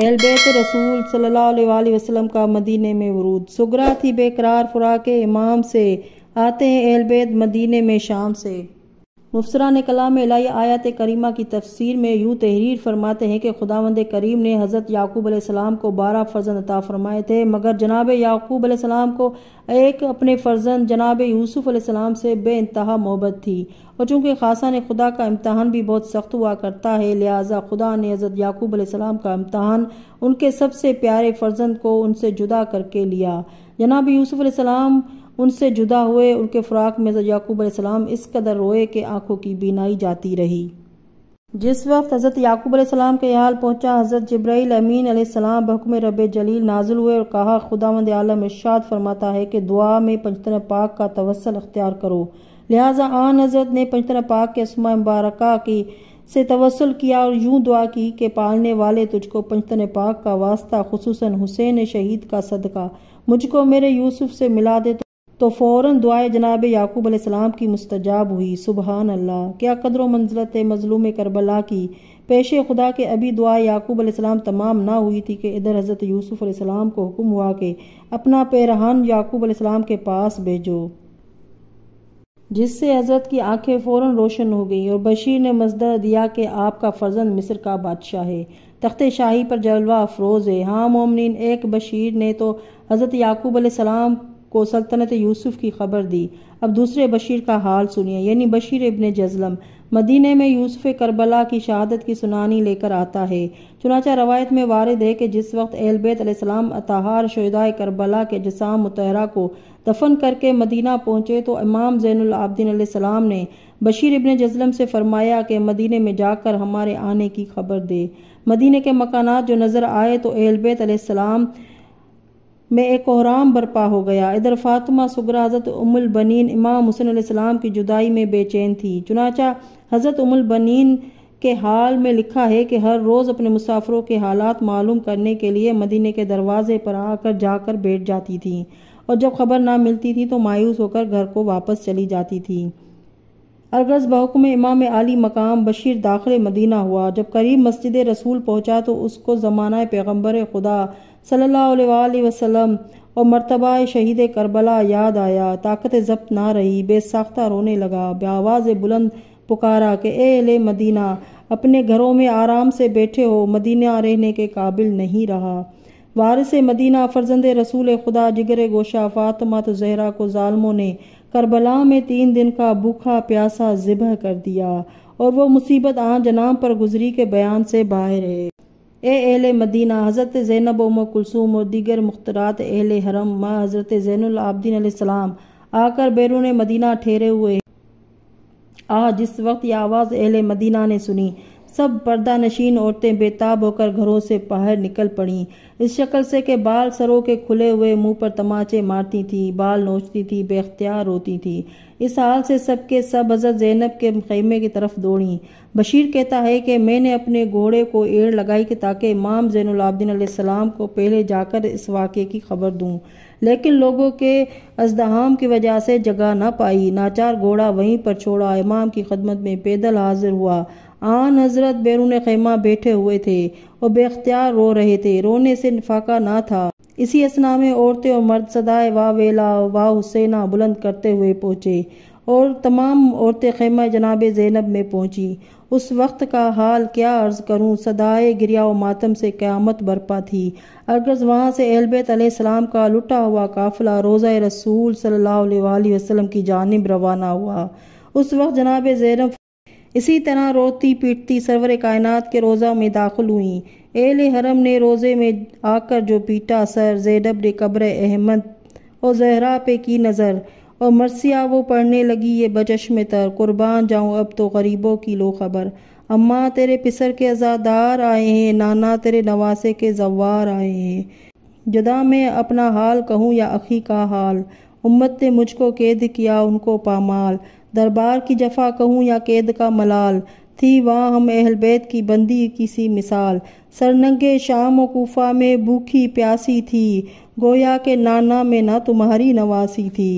एलबैत रसूल सल्लल्लाहु वसलम वसल्लम का मदीने में वरूद सुगरा थी बेकरार फुरा के इमाम से आते हैं बैत मदीने में शाम से मुफसरान कला में लाई आयत करीमा की तफसीर में यूँ तहरीर फरमाते हैं कि खुदावंद करीम ने हज़रत याकूब आसमाम को बारह फ़र्जन अता फरमाए थे मगर जनाब याकूब आसमाम को एक अपने फ़र्जन जनाब यूसुफ़ आसमाम से बे इंतहा मोहब्बत थी और चूँकि खासा ने खुदा का इम्तहान भी बहुत सख्त हुआ करता है लिहाजा खुदा ने हज़रत याकूब आसमाम का इम्तहान उनके सबसे प्यारे फ़र्जन को उनसे जुदा करके लिया जनाब यूसुफ़ उनसे जुदा हुए उनके फ़्राक में याकूब सलाम इस कदर रोए कि आंखों की बीनाई जाती रही जिस वक्त हज़रत याकूब सलाम के हाल पहुंचा हज़रत जब्राईल अमीन सलाम बहकम रब जलील नाजुल हुए और कहा मंद आलम इर्शाद फरमाता है कि दुआ में पंचतन पाक का तवसल अख्तियार करो लिहाजा आन हजरत ने पंचतन पाक के असमा मुबारक की से तवसल किया और यूं दुआ की कि पालने वाले तुझको पंचतन पाक का वास्ता खसूस हुसैन शहीद का सदका मुझको मेरे यूसुफ से मिला दे तो तो फ़ौर दुआए जनाब याकूब अलैहिस्सलाम की मुस्तजाब हुई सुबहान अल्लाह क्या कदर व मंजलत मजलूम करबला की पेशे खुदा के अभी दुआ याकूब अलैहिस्सलाम तमाम ना हुई थी कि इधर हज़रत यूसुफ़ अलैहिस्सलाम को हुक्म हुआ कि अपना पेरहान याकूब अलैहिस्सलाम के पास भेजो जिससे हजरत की आंखें फ़ौर रोशन हो गईं और बशीर ने मजदा दिया कि आपका फर्जंद मिस्र का बादशाह है तख्त शाही पर जलवा अफरोज़ है हाँ मोमिन एक बशीर ने तो हज़रत याकूब सलाम को सल्तनत यूसुफ की खबर दी अब दूसरे बशीर का हाल सुनिए यानी बशीर इबन जजलम मदीने में यूसुफ करबला की शहादत की सुनानी लेकर आता है चुनाचा रवायत में वारद है कि जिस वक्त एलबैतम अतहार शहदाय करबला के जसाम मुतहरा को दफन करके मदीना पहुँचे तो इमाम जैनआबद्दीन सलाम ने बशीर इबन जजलम से फरमाया कि मदीने में जाकर हमारे आने की खबर दे मदीने के मकाना जो नज़र आए तो एलबैत सलाम में एक कोहराम बरपा हो गया इधर फातिमा सुगरा हज़रत उमुल बनीन इमाम हुसैन सलाम की जुदाई में बेचैन थी चुनाचा हज़रत उमुल बनीन के हाल में लिखा है कि हर रोज़ अपने मुसाफरों के हालात मालूम करने के लिए मदीने के दरवाजे पर आकर जाकर बैठ जाती थी और जब खबर ना मिलती थी तो मायूस होकर घर को वापस चली जाती थी बहुक में इमाम आली मकाम बशीर दाखिल मदीना हुआ जब करीब मस्जिद रसूल पहुंचा तो उसको ज़माना पैगम्बर खुदा सल्ला वसलम और मरतबा शहीद करबला याद आया ताकत जब्त ना रही बेसाख्ता रोने लगा बेआवाज़ बुलंद पुकारा कि एले मदीना अपने घरों में आराम से बैठे हो मदीना रहने के काबिल नहीं रहा वारिस मदीना फर्जंद रसूल खुदा जिगर गोशा फातमा तो जहरा को ालमों ने करबला में तीन दिन का भूखा प्यासा ज़िबह कर दिया और वह मुसीबत आ जनाम पर गुजरी के बयान से बाहर है ए अहल मदीना हज़रत ज़ैनब उम कुलसूम और दीगर मुख्तरात एहल हरम माँ हज़रत ज़ैनआबदीन आसमाम आकर बैरून मदीना ठहरे हुए आ जिस वक्त यह आवाज़ एहल मदीना ने सुनी सब पर्दा नशीन औरतें बेताब होकर घरों से बाहर निकल पड़ीं इस शक्ल से के बाल सरों के खुले हुए मुंह पर तमाचे मारती थी बाल नोचती थी बेख्तियार होती थी इस हाल से सबके सब हजरत जैनब के खेमे की तरफ दौड़ी बशीर कहता है कि मैंने अपने घोड़े को एड़ लगाई कि ताकि इमाम जैनलाब्दीन सलाम को पहले जाकर इस वाक़े की खबर दूँ लेकिन लोगों के अजदहाम की वजह से जगह ना पाई नाचार घोड़ा वहीं पर छोड़ा इमाम की खदमत में पैदल हाजिर हुआ आन हजरत बैरून खेमा बैठे हुए थे और बेख्तियार रो रहे थे रोने से फाका ना था इसी असना में औरतें और मर्द सदाए वाह वेला वाह हुसैना बुलंद करते हुए पहुँचे और तमाम औरतें खेमा जनाब जैनब में पहुँची उस वक्त का हाल क्या अर्ज करूं सदाए गिरिया और मातम से क़्यामत बरपा थी अगरज वहाँ से एलबैत सलाम का लुटा हुआ काफिला रोज़ा रसूल सल्लल्लाहु अलैहि वसल्लम की जानब रवाना हुआ उस वक्त जनाब जैनब इसी तरह रोती पीटती सरवर कायनात के रोज़ा में दाखिल हुई एल हरम ने रोज़े में आकर जो पीटा सर जैडब ने कब्र अहमद और जहरा पे की नज़र और मरसिया वो पढ़ने लगी ये बजश में तर कुर्बान जाऊँ अब तो गरीबों की लो खबर अम्मा तेरे पिसर के अजादार आए हैं नाना तेरे नवासे के जवार आए हैं जदा मैं अपना हाल कहूँ या अखी का हाल उम्मत ने मुझको कैद किया उनको पामाल दरबार की जफा कहूँ या कैद का मलाल थी वहाँ हम अहलबैत की बंदी की सी मिसाल सरनंगे शाम व कोफा में भूखी प्यासी थी गोया के नाना में ना तुम्हारी नवासी थी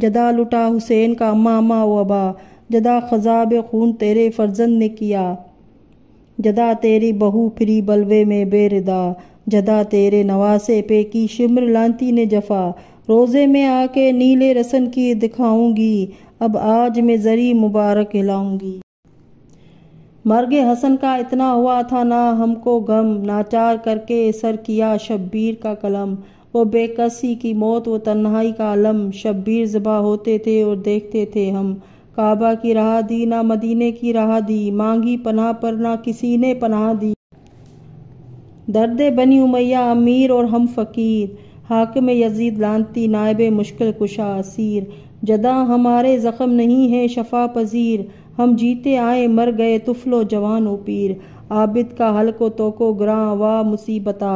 जदा लुटा हुसैन का मामा वबा जदा खजाब खून तेरे फर्जंद ने किया जदा तेरी बहू फिरी बलवे में बेरदा जदा तेरे नवासे पे की शिमर लांती ने जफा रोज़े में आके नीले रसन की दिखाऊंगी अब आज मैं ज़री मुबारक लाऊंगी मर्ग हसन का इतना हुआ था ना हमको गम नाचार करके सर किया शब्बीर का कलम वो बेकसी की मौत वो तन्हाई का आलम शब्बीर जबा होते थे और देखते थे हम काबा की राह दी ना मदीने की राह दी मांगी पनाह पर ना किसी ने पनाह दी दर्द बनी उमैया अमीर और हम फ़कीर हाकम यजीद लानती नायब मुश्किल कुशा असीर जदा हमारे ज़ख़म नहीं है शफा पजीर हम जीते आए मर गए तुफलो जवान पीर आबिद का हल्को तोको ग्रां वाह मुसीबता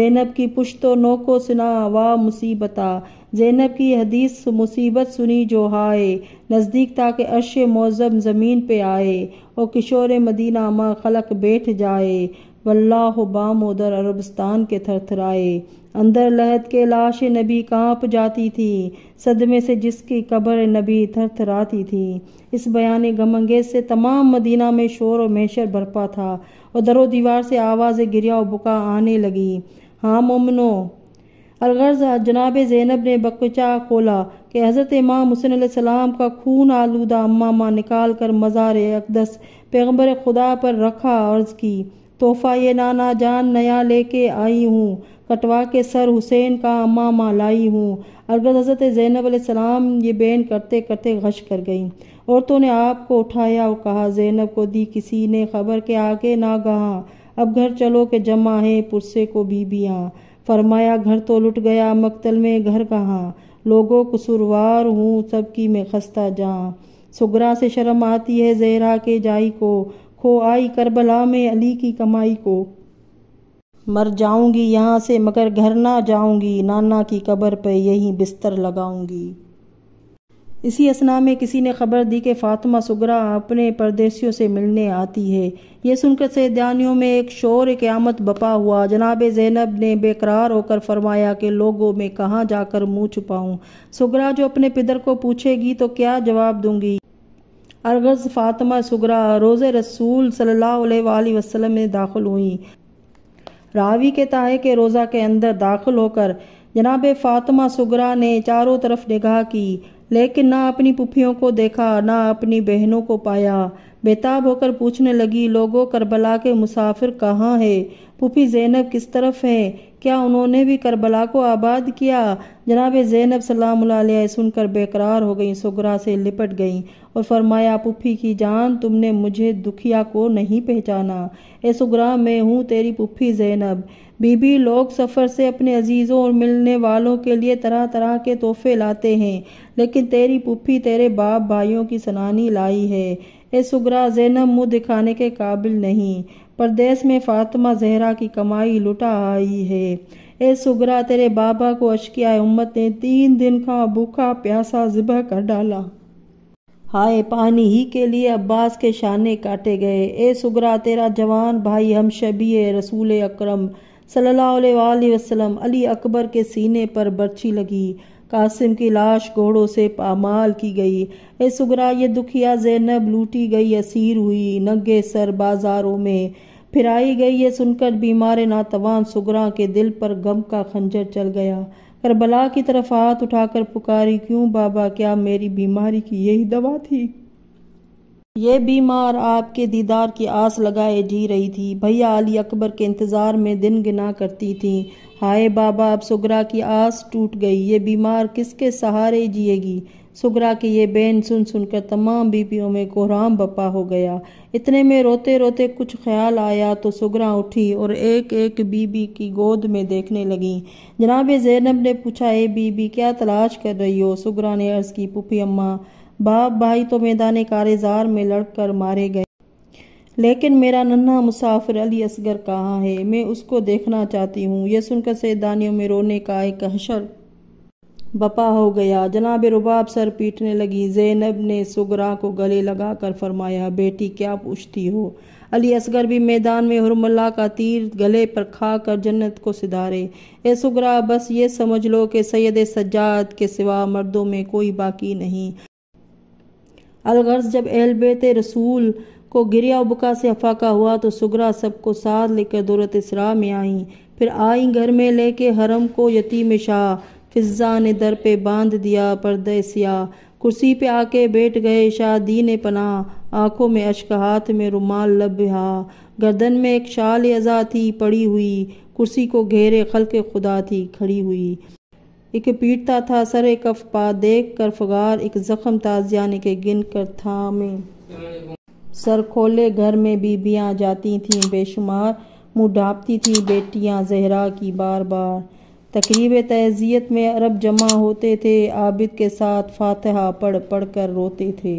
जैनब की पुश्तो नोको सुना वाह मुसीबता जैनब की हदीस मुसीबत सुनी जो हाय नज़दीक ताकि अर्श मौज़म ज़मीन पे आए और किशोर मदीना माँ खलक बैठ जाए वल्लाह बाम उधर अरबस्तान के थरथराए अंदर लहद के लाश नबी कांप जाती थी सदमे से जिसकी कब्र नबी थरथराती थी इस बयान गमंगेज से तमाम मदीना में शोर और मैशर बरपा था और दरो दीवार से आवाज गिरिया और बुका आने लगी हाँ मोमनो अलगर्ज जनाब जैनब ने बकचा खोला कि हज़रत माँ मुसन सलाम का खून आलूदा अम्मा निकाल कर मज़ार अकदस पैगम्बर खुदा पर रखा अर्ज़ की तोहफ़ा ये नाना जान नया लेके आई हूँ कटवा के सर हुसैन का अम्मा मालाई हूँ अरगज हज़रत ज़ैनब सलाम ये बैन करते करते गश कर गईं औरतों ने आपको उठाया और कहा ज़ैनब को दी किसी ने खबर के आगे ना कहा अब घर चलो के जमा है पुरसे को बीबियाँ फरमाया घर तो लुट गया मकतल में घर कहाँ लोगों सुरवार हूँ सबकी मैं खस्ता जहाँ सुगरा से शर्म आती है जहरा के जाई को खो आई करबला में अली की कमाई को मर जाऊंगी यहाँ से मगर घर ना जाऊंगी नाना की कब्र पे यहीं बिस्तर लगाऊंगी इसी असना में किसी ने खबर दी कि फातिमा सुगरा अपने परदेसियों से मिलने आती है ये सुनकर सैदानियों में एक शोर क़्यामत बपा हुआ जनाब जैनब ने बेकरार होकर फरमाया कि लोगों में कहाँ जाकर मुंह छुपाऊं सुगरा जो अपने पिदर को पूछेगी तो क्या जवाब दूंगी अरगज़ फातिमा सुगरा रोज़ रसूल सल्लल्लाहु अलैहि वसल्लम में दाखिल हुई रावी कहता है कि रोज़ा के अंदर दाखिल होकर जनाब फातिमा सुगरा ने चारों तरफ निगाह की लेकिन ना अपनी पुफियों को देखा ना अपनी बहनों को पाया बेताब होकर पूछने लगी लोगों करबला के मुसाफिर कहाँ है पुफी जैनब किस तरफ है क्या उन्होंने भी करबला को आबाद किया जनाब ज़ैनब सलाम सुनकर बेकरार हो गई सुगरा से लिपट गई और फरमाया पुफी की जान तुमने मुझे दुखिया को नहीं पहचाना ए सुगरा मैं हूँ तेरी पुफी ज़ैनब बीबी लोग सफ़र से अपने अजीज़ों और मिलने वालों के लिए तरह तरह के तोहफे लाते हैं लेकिन तेरी पुफी तेरे बाप भाइयों की सनानी लाई है ए सुगरा जैनब मुँह दिखाने के काबिल नहीं प्रदेश में फातिमा जहरा की कमाई लुटा आई है ए सुगरा तेरे बाबा को अशकिया उम्मत ने तीन दिन का भूखा प्यासा जिबह कर डाला हाय पानी ही के लिए अब्बास के शाने काटे गए ए सुगरा तेरा जवान भाई हम शबी रसूल अक्रम सल्लल्लाहु अलैहि वसल्लम अली अकबर के सीने पर बर्छी लगी कासिम की लाश घोड़ों से पामाल की गई ए सुगरा ये दुखिया जैनब लूटी गई असीर हुई नगे सर बाजारों में फिराई गई ये सुनकर बीमार नातवान सुगरा के दिल पर गम का खंजर चल गया करबला की तरफ हाथ उठाकर पुकारी क्यों बाबा क्या मेरी बीमारी की यही दवा थी ये बीमार आपके दीदार की आस लगाए जी रही थी भैया अली अकबर के इंतज़ार में दिन गिना करती थी हाय बाबा अब सुगरा की आस टूट गई ये बीमार किसके सहारे जिएगी सुगरा के ये बैन सुन सुनकर तमाम बीपियों में कोहराम बपा हो गया इतने में रोते रोते कुछ ख्याल आया तो सुगरा उठी और एक एक बीबी की गोद में देखने लगी जनाब जैनब ने पूछा ए बीबी क्या तलाश कर रही हो सुगरा ने अर्ज़ की पुफी अम्मा बाप भाई तो मैदान कारजार में लड़ कर मारे गए लेकिन मेरा नन्हा मुसाफिर अली असगर कहाँ है मैं उसको देखना चाहती हूँ यह सुनकर सैदानियों में रोने का एक हशर बपा हो गया जनाब रुबाब सर पीटने लगी जैनब ने सुगरा को गले लगा कर फरमाया बेटी क्या पूछती हो अली असगर भी मैदान में हरमल्ला का तीर गले पर खा कर जन्नत को सिधारे ए सुगरा बस ये समझ लो कि सैद सज्जाद के सिवा मर्दों में कोई बाकी नहीं अलगर्ज जब एलबेत रसूल को गिरिया उबका से अफाका हुआ तो सुगरा सबको साथ लेकर दौलत इसरा में आईं फिर आईं घर में लेके हरम को यतीम शाह फिज़ा ने दर पे बांध दिया परद सिया कुर्सी पे आके बैठ गए शादी ने पना आंखों में अश्क हाथ में रुमाल हा गर्दन में एक शाल अजा थी पड़ी हुई कुर्सी को घेरे खल के खुदा थी खड़ी हुई एक पीटता था सर कफपा देख कर फगार एक जख्म ताजियाने के गिन कर थामे सर खोले घर में बीबियाँ जाती थीं बेशुमार मुँह ढापती थी बेटियाँ जहरा की बार बार तकरीब तहजियत में अरब जमा होते थे आबिद के साथ फातहा पढ़ पढ़ कर रोते थे